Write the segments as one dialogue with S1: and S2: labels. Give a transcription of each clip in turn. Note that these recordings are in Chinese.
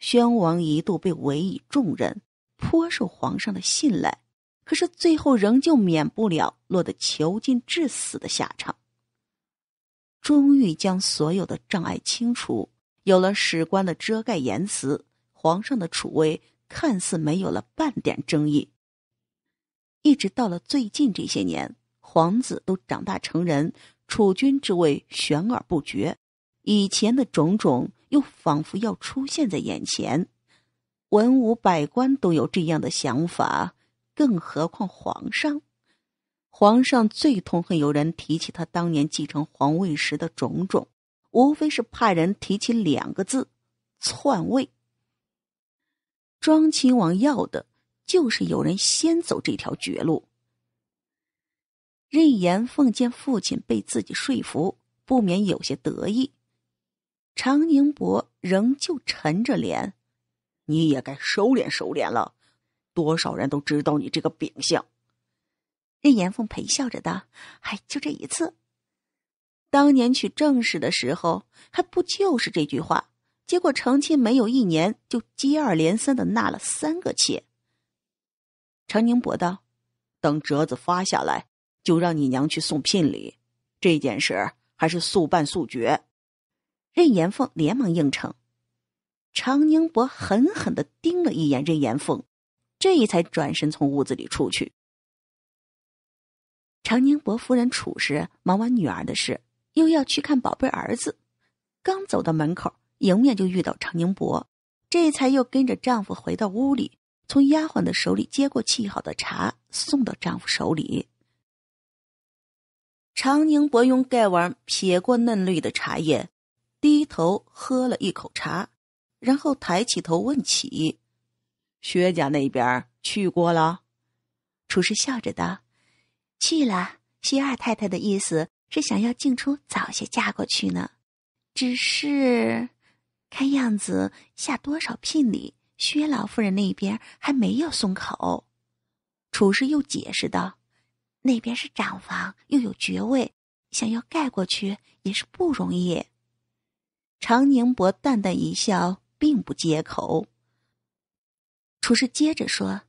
S1: 宣王一度被委以重任，颇受皇上的信赖，可是最后仍旧免不了落得囚禁致死的下场。终于将所有的障碍清除，有了史官的遮盖言辞，皇上的储位看似没有了半点争议。一直到了最近这些年，皇子都长大成人，储君之位悬而不决，以前的种种。又仿佛要出现在眼前，文武百官都有这样的想法，更何况皇上？皇上最痛恨有人提起他当年继承皇位时的种种，无非是派人提起两个字“篡位”。庄亲王要的就是有人先走这条绝路。任延凤见父亲被自己说服，不免有些得意。常宁伯仍旧沉着脸，你也该收敛收敛了。多少人都知道你这个秉性。任延凤陪笑着道：“还就这一次。当年娶正室的时候，还不就是这句话？结果成亲没有一年，就接二连三的纳了三个妾。”常宁伯道：“等折子发下来，就让你娘去送聘礼。这件事还是速办速决。”任延凤连忙应承，常宁伯狠狠的盯了一眼任延凤，这才转身从屋子里出去。常宁伯夫人处事忙完女儿的事，又要去看宝贝儿子，刚走到门口，迎面就遇到常宁伯，这才又跟着丈夫回到屋里，从丫鬟的手里接过沏好的茶，送到丈夫手里。常宁伯用盖碗撇过嫩绿的茶叶。低头喝了一口茶，然后抬起头问起：“薛家那边去过了？”厨师笑着道：“去了。薛二太太的意思是想要静初早些嫁过去呢，只是看样子下多少聘礼，薛老夫人那边还没有松口。”厨师又解释道：“那边是长房，又有爵位，想要盖过去也是不容易。”常宁伯淡淡一笑，并不接口。厨师接着说：“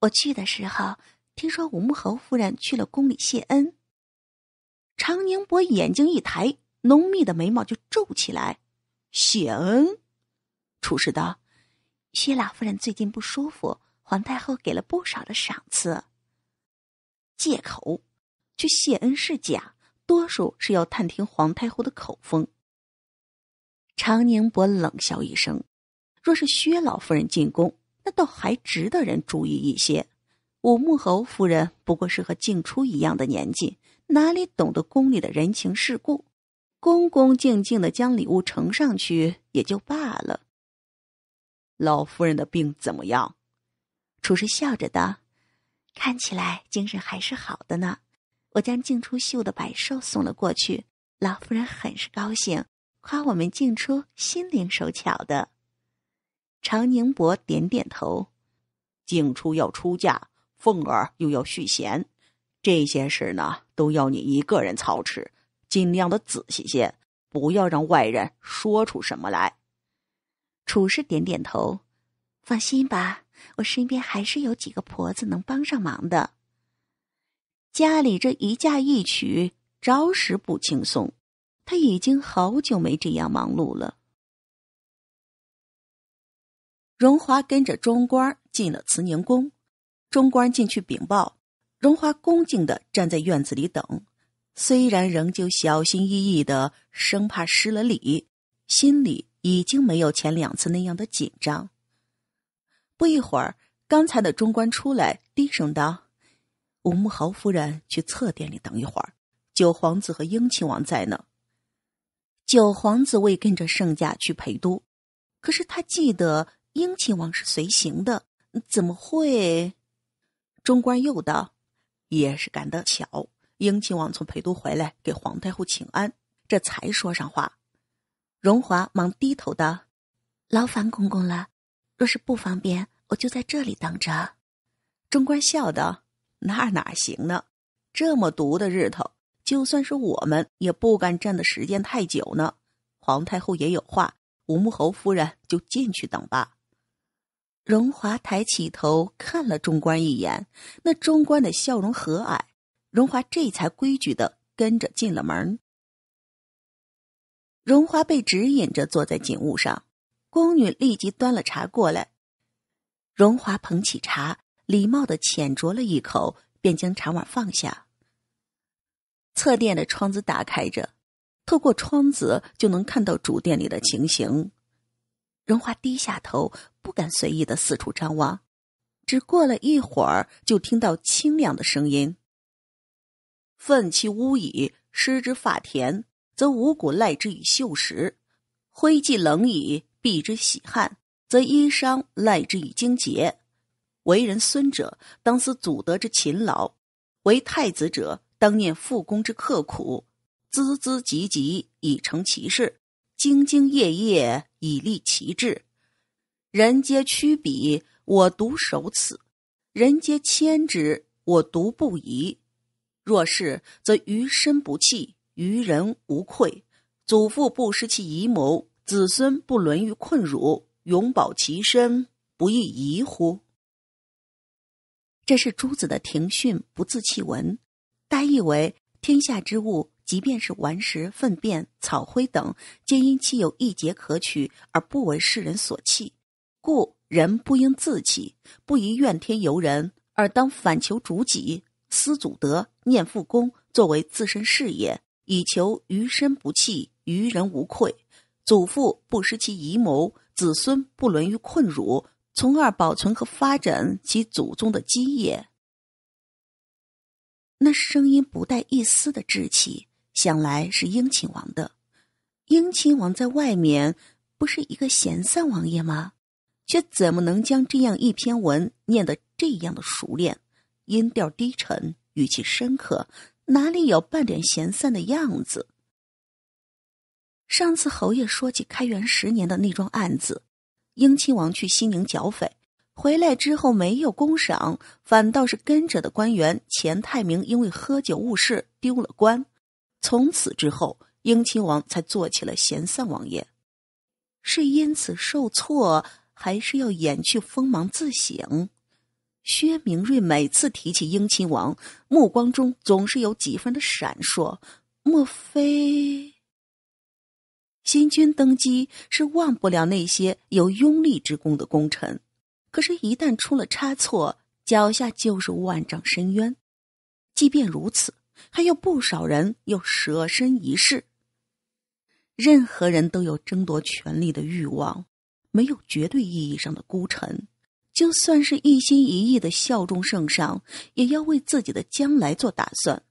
S1: 我去的时候，听说武穆侯夫人去了宫里谢恩。”常宁伯眼睛一抬，浓密的眉毛就皱起来。“谢恩？”厨师道：“薛老夫人最近不舒服，皇太后给了不少的赏赐。”借口，去谢恩是假，多数是要探听皇太后的口风。常宁伯冷笑一声：“若是薛老夫人进宫，那倒还值得人注意一些。武穆侯夫人不过是和静初一样的年纪，哪里懂得宫里的人情世故？恭恭敬敬的将礼物呈上去也就罢了。老夫人的病怎么样？”厨师笑着道：“看起来精神还是好的呢。我将静初绣的百寿送了过去，老夫人很是高兴。”夸我们静初心灵手巧的，常宁伯点点头。静初要出嫁，凤儿又要续弦，这些事呢，都要你一个人操持，尽量的仔细些，不要让外人说出什么来。楚氏点点头，放心吧，我身边还是有几个婆子能帮上忙的。家里这一嫁一娶，着实不轻松。他已经好久没这样忙碌了。荣华跟着中官进了慈宁宫，中官进去禀报，荣华恭敬的站在院子里等，虽然仍旧小心翼翼的，生怕失了礼，心里已经没有前两次那样的紧张。不一会儿，刚才的中官出来，低声道：“吴慕豪夫人去侧殿里等一会儿，九皇子和英亲王在呢。”九皇子未跟着圣驾去陪都，可是他记得英亲王是随行的，怎么会？中官又道：“也是赶得巧，英亲王从陪都回来，给皇太后请安，这才说上话。”荣华忙低头道：“劳烦公公了，若是不方便，我就在这里等着。”中官笑道：“那哪行呢？这么毒的日头。”就算是我们也不敢站的时间太久呢。皇太后也有话，吴穆侯夫人就进去等吧。荣华抬起头看了中官一眼，那中官的笑容和蔼，荣华这才规矩的跟着进了门。荣华被指引着坐在锦物上，宫女立即端了茶过来。荣华捧起茶，礼貌的浅酌了一口，便将茶碗放下。侧殿的窗子打开着，透过窗子就能看到主殿里的情形。荣华低下头，不敢随意的四处张望。只过了一会儿，就听到清亮的声音：“奋其屋矣，失之发田，则五谷赖之以秀实；灰既冷矣，避之喜汗，则衣裳赖之以精洁。为人孙者，当思祖德之勤劳；为太子者。”当念父工之刻苦，孜孜汲汲以成其事，兢兢业业以立其志。人皆趋彼，我独守此；人皆迁之，我独不移。若是，则于身不弃，于人无愧。祖父不失其遗谋，子孙不沦于困辱，永保其身，不亦宜乎？这是朱子的庭训，不自弃文。大意为：天下之物，即便是顽石、粪便、草灰等，皆因其有一节可取，而不为世人所弃。故人不应自弃，不宜怨天尤人，而当反求诸己，思祖德，念父功，作为自身事业，以求余身不弃，于人无愧，祖父不失其遗谋，子孙不沦于困辱，从而保存和发展其祖宗的基业。那声音不带一丝的稚气，想来是英亲王的。英亲王在外面不是一个闲散王爷吗？却怎么能将这样一篇文念得这样的熟练？音调低沉，语气深刻，哪里有半点闲散的样子？上次侯爷说起开元十年的那桩案子，英亲王去西宁剿匪。回来之后没有公赏，反倒是跟着的官员钱太明因为喝酒误事丢了官。从此之后，英亲王才做起了闲散王爷。是因此受挫，还是要掩去锋芒自省？薛明瑞每次提起英亲王，目光中总是有几分的闪烁。莫非新君登基是忘不了那些有拥立之功的功臣？可是，一旦出了差错，脚下就是万丈深渊。即便如此，还有不少人又舍身一试。任何人都有争夺权力的欲望，没有绝对意义上的孤臣。就算是一心一意的效忠圣上，也要为自己的将来做打算。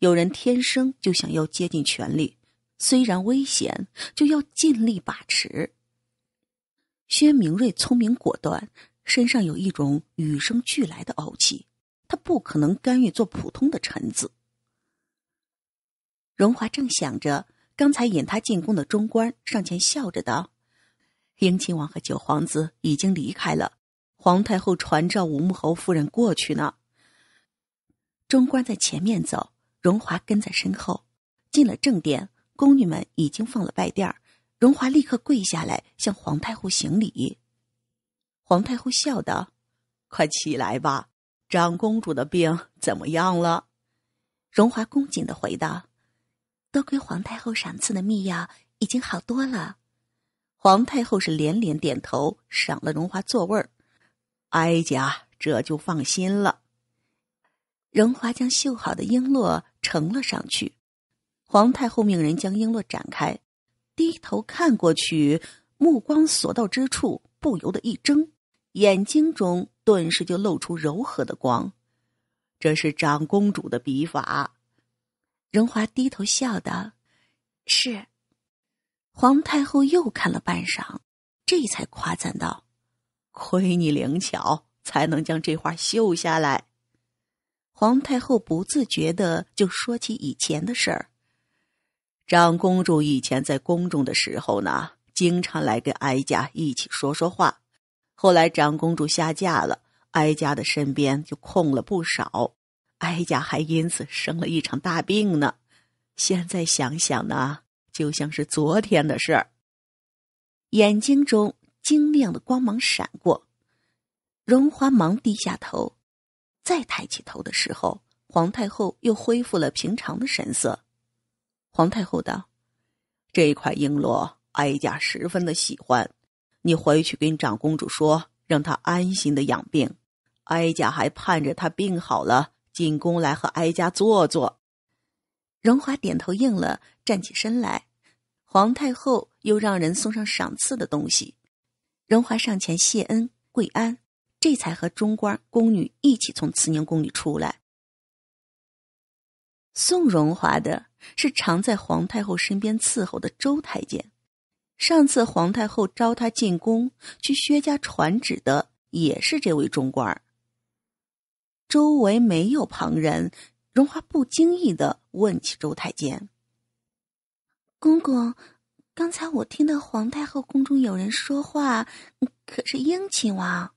S1: 有人天生就想要接近权力，虽然危险，就要尽力把持。薛明瑞聪明果断。身上有一种与生俱来的傲气，他不可能甘愿做普通的臣子。荣华正想着，刚才引他进宫的中官上前笑着道：“英亲王和九皇子已经离开了，皇太后传召武穆侯夫人过去呢。”中官在前面走，荣华跟在身后。进了正殿，宫女们已经放了拜垫儿，荣华立刻跪下来向皇太后行礼。皇太后笑道：“快起来吧，长公主的病怎么样了？”荣华恭谨的回答：“多亏皇太后赏赐的秘药，已经好多了。”皇太后是连连点头，赏了荣华座位儿。哀家这就放心了。荣华将绣好的璎珞呈了上去，皇太后命人将璎珞展开，低头看过去，目光所到之处不由得一怔。眼睛中顿时就露出柔和的光，这是长公主的笔法。荣华低头笑道：“是。”皇太后又看了半晌，这才夸赞道：“亏你灵巧，才能将这画绣下来。”皇太后不自觉的就说起以前的事儿。长公主以前在宫中的时候呢，经常来跟哀家一起说说话。后来，长公主下嫁了，哀家的身边就空了不少，哀家还因此生了一场大病呢。现在想想呢，就像是昨天的事儿。眼睛中晶亮的光芒闪过，荣华忙低下头，再抬起头的时候，皇太后又恢复了平常的神色。皇太后道：“这块璎珞，哀家十分的喜欢。”你回去跟长公主说，让她安心的养病。哀家还盼着她病好了进宫来和哀家坐坐。荣华点头应了，站起身来。皇太后又让人送上赏赐的东西，荣华上前谢恩跪安，这才和中官宫女一起从慈宁宫里出来。送荣华的是常在皇太后身边伺候的周太监。上次皇太后召他进宫去薛家传旨的也是这位中官儿。周围没有旁人，荣华不经意的问起周太监：“公公，刚才我听到皇太后宫中有人说话，可是英亲王？”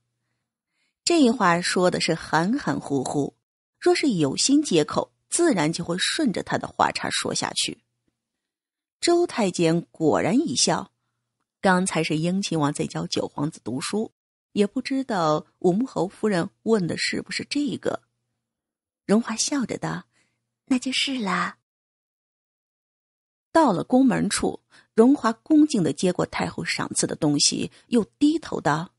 S1: 这话说的是含含糊糊，若是有心接口，自然就会顺着他的话茬说下去。周太监果然一笑，刚才是英亲王在教九皇子读书，也不知道武穆侯夫人问的是不是这个。荣华笑着道：“那就是啦。”到了宫门处，荣华恭敬的接过太后赏赐的东西，又低头道：“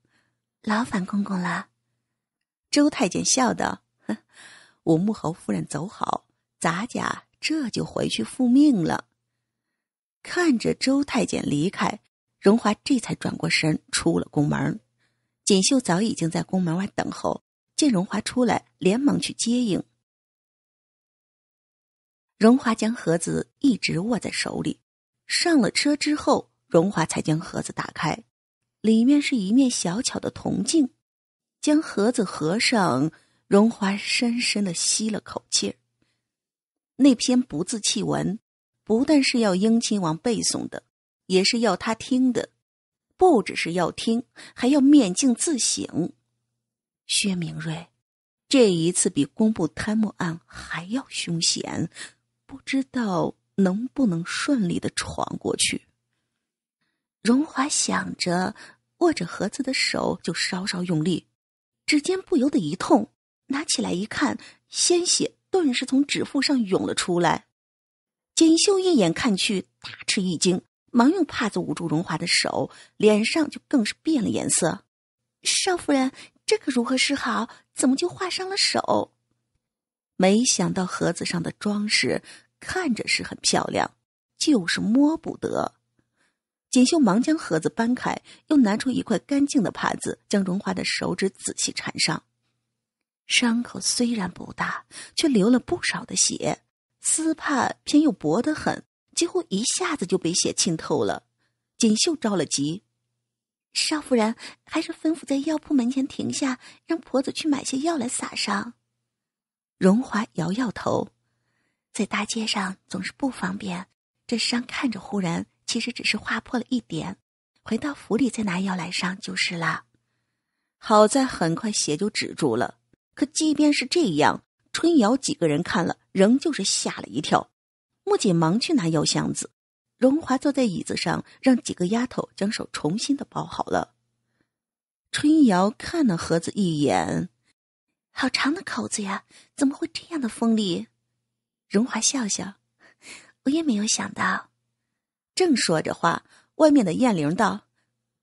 S1: 劳烦公公了。”周太监笑道：“武穆侯夫人走好，咱家这就回去复命了。”看着周太监离开，荣华这才转过身出了宫门。锦绣早已经在宫门外等候，见荣华出来，连忙去接应。荣华将盒子一直握在手里，上了车之后，荣华才将盒子打开，里面是一面小巧的铜镜。将盒子合上，荣华深深的吸了口气。那篇不字弃文。不但是要英亲王背诵的，也是要他听的，不只是要听，还要面镜自省。薛明瑞，这一次比公布贪墨案还要凶险，不知道能不能顺利的闯过去。荣华想着，握着盒子的手就稍稍用力，指尖不由得一痛，拿起来一看，鲜血顿时从指腹上涌了出来。锦绣一眼看去，大吃一惊，忙用帕子捂住荣华的手，脸上就更是变了颜色。少夫人，这可如何是好？怎么就划伤了手？没想到盒子上的装饰看着是很漂亮，就是摸不得。锦绣忙将盒子搬开，又拿出一块干净的帕子，将荣华的手指仔细缠上。伤口虽然不大，却流了不少的血。丝帕偏又薄得很，几乎一下子就被血浸透了。锦绣着了急，少夫人还是吩咐在药铺门前停下，让婆子去买些药来撒上。荣华摇摇头，在大街上总是不方便。这伤看着忽然，其实只是划破了一点。回到府里再拿药来上就是了。好在很快血就止住了。可即便是这样。春瑶几个人看了，仍旧是吓了一跳。木槿忙去拿药箱子，荣华坐在椅子上，让几个丫头将手重新的包好了。春瑶看了盒子一眼，好长的口子呀，怎么会这样的锋利？荣华笑笑，我也没有想到。正说着话，外面的艳玲道：“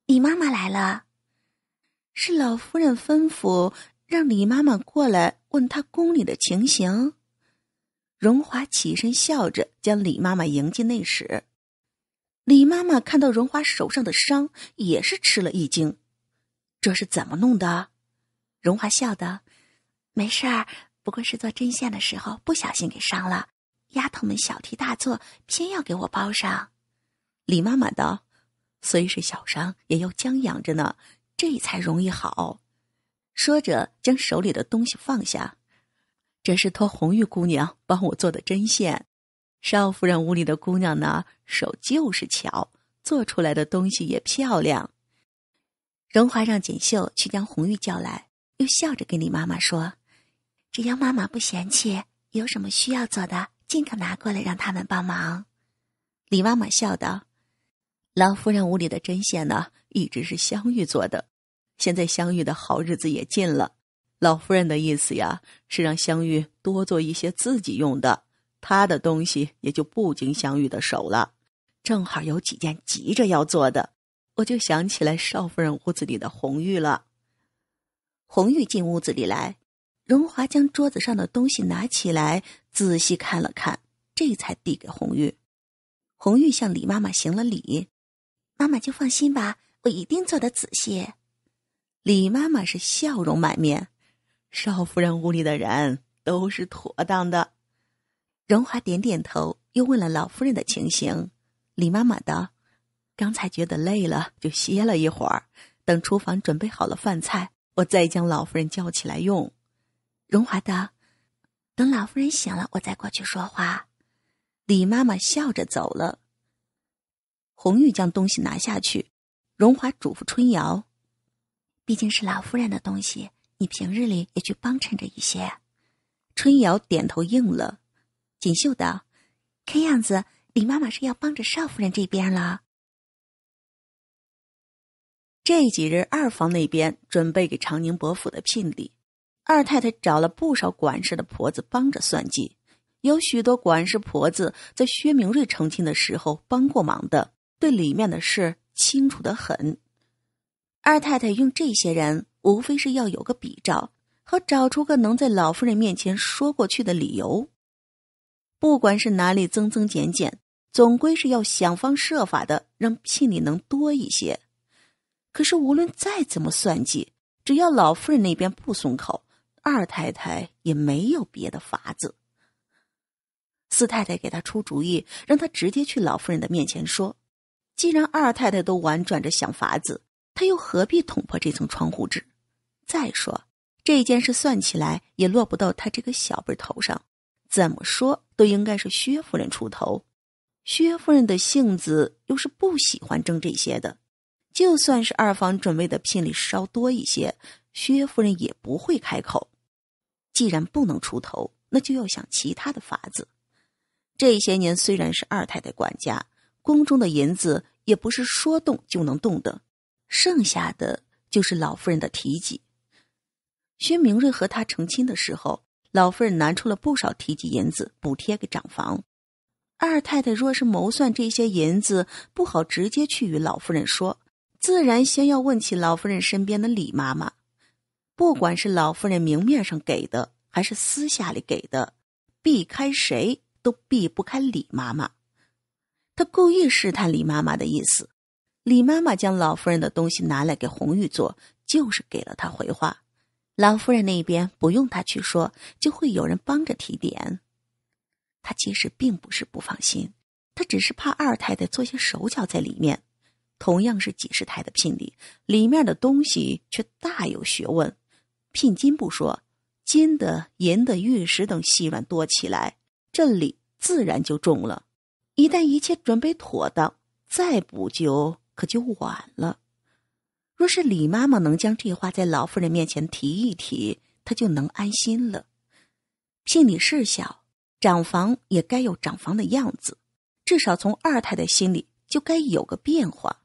S1: 李妈妈来了，是老夫人吩咐让李妈妈过来。”问他宫里的情形，荣华起身笑着将李妈妈迎进内室。李妈妈看到荣华手上的伤，也是吃了一惊：“这是怎么弄的？”荣华笑道：“没事儿，不过是做针线的时候不小心给伤了。丫头们小题大做，偏要给我包上。”李妈妈道：“虽是小伤，也要将养着呢，这才容易好。”说着，将手里的东西放下。这是托红玉姑娘帮我做的针线。少夫人屋里的姑娘呢，手就是巧，做出来的东西也漂亮。荣华让锦绣去将红玉叫来，又笑着跟李妈妈说：“只要妈妈不嫌弃，有什么需要做的，尽可拿过来让他们帮忙。”李妈妈笑道：“老夫人屋里的针线呢，一直是香玉做的。”现在相遇的好日子也近了，老夫人的意思呀是让相遇多做一些自己用的，她的东西也就不经相遇的手了。正好有几件急着要做的，我就想起来少夫人屋子里的红玉了。红玉进屋子里来，荣华将桌子上的东西拿起来仔细看了看，这才递给红玉。红玉向李妈妈行了礼，妈妈就放心吧，我一定做得仔细。李妈妈是笑容满面，少夫人屋里的人都是妥当的。荣华点点头，又问了老夫人的情形。李妈妈道：“刚才觉得累了，就歇了一会儿。等厨房准备好了饭菜，我再将老夫人叫起来用。”荣华道：“等老夫人醒了，我再过去说话。”李妈妈笑着走了。红玉将东西拿下去，荣华嘱咐春瑶。毕竟是老夫人的东西，你平日里也去帮衬着一些。春瑶点头应了。锦绣道：“看样子李妈妈是要帮着少夫人这边了。”这几日，二房那边准备给长宁伯府的聘礼，二太太找了不少管事的婆子帮着算计，有许多管事婆子在薛明瑞成亲的时候帮过忙的，对里面的事清楚的很。二太太用这些人，无非是要有个比照和找出个能在老夫人面前说过去的理由。不管是哪里增增减减，总归是要想方设法的让聘礼能多一些。可是无论再怎么算计，只要老夫人那边不松口，二太太也没有别的法子。四太太给他出主意，让他直接去老夫人的面前说。既然二太太都婉转着想法子。他又何必捅破这层窗户纸？再说这件事，算起来也落不到他这个小辈头上。怎么说都应该是薛夫人出头。薛夫人的性子又是不喜欢争这些的。就算是二房准备的聘礼稍多一些，薛夫人也不会开口。既然不能出头，那就要想其他的法子。这些年虽然是二太太管家，宫中的银子也不是说动就能动的。剩下的就是老夫人的提己。薛明瑞和他成亲的时候，老夫人拿出了不少提己银子补贴给长房。二太太若是谋算这些银子，不好直接去与老夫人说，自然先要问起老夫人身边的李妈妈。不管是老夫人明面上给的，还是私下里给的，避开谁都避不开李妈妈。她故意试探李妈妈的意思。李妈妈将老夫人的东西拿来给红玉做，就是给了她回话。老夫人那边不用她去说，就会有人帮着提点。她其实并不是不放心，她只是怕二太太做些手脚在里面。同样是几十台的聘礼，里面的东西却大有学问。聘金不说，金的、银的、玉石等细软多起来，这礼自然就重了。一旦一切准备妥当，再补就。可就晚了。若是李妈妈能将这话在老夫人面前提一提，她就能安心了。聘礼事小，长房也该有长房的样子，至少从二太太心里就该有个变化。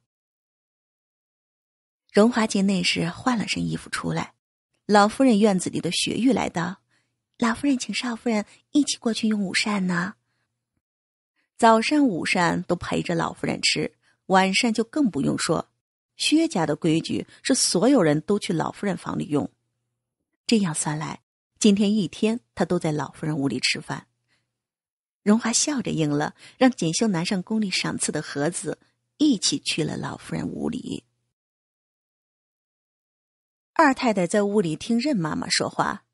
S1: 荣华姐内时换了身衣服出来，老夫人院子里的雪玉来道：“老夫人请少夫人一起过去用午膳呢。早膳、午膳都陪着老夫人吃。”晚膳就更不用说，薛家的规矩是所有人都去老夫人房里用。这样算来，今天一天他都在老夫人屋里吃饭。荣华笑着应了，让锦绣拿上宫里赏赐的盒子，一起去了老夫人屋里。二太太在屋里听任妈妈说话，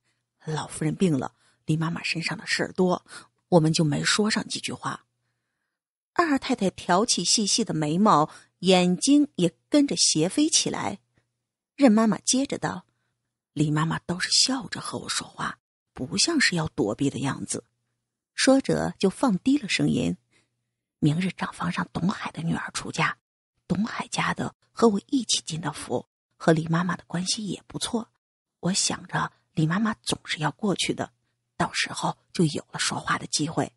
S1: 老夫人病了，李妈妈身上的事儿多，我们就没说上几句话。二太太挑起细细的眉毛，眼睛也跟着斜飞起来。任妈妈接着道：“李妈妈倒是笑着和我说话，不像是要躲避的样子。”说着就放低了声音：“明日账房上董海的女儿出嫁，董海家的和我一起进的府，和李妈妈的关系也不错。我想着李妈妈总是要过去的，到时候就有了说话的机会。”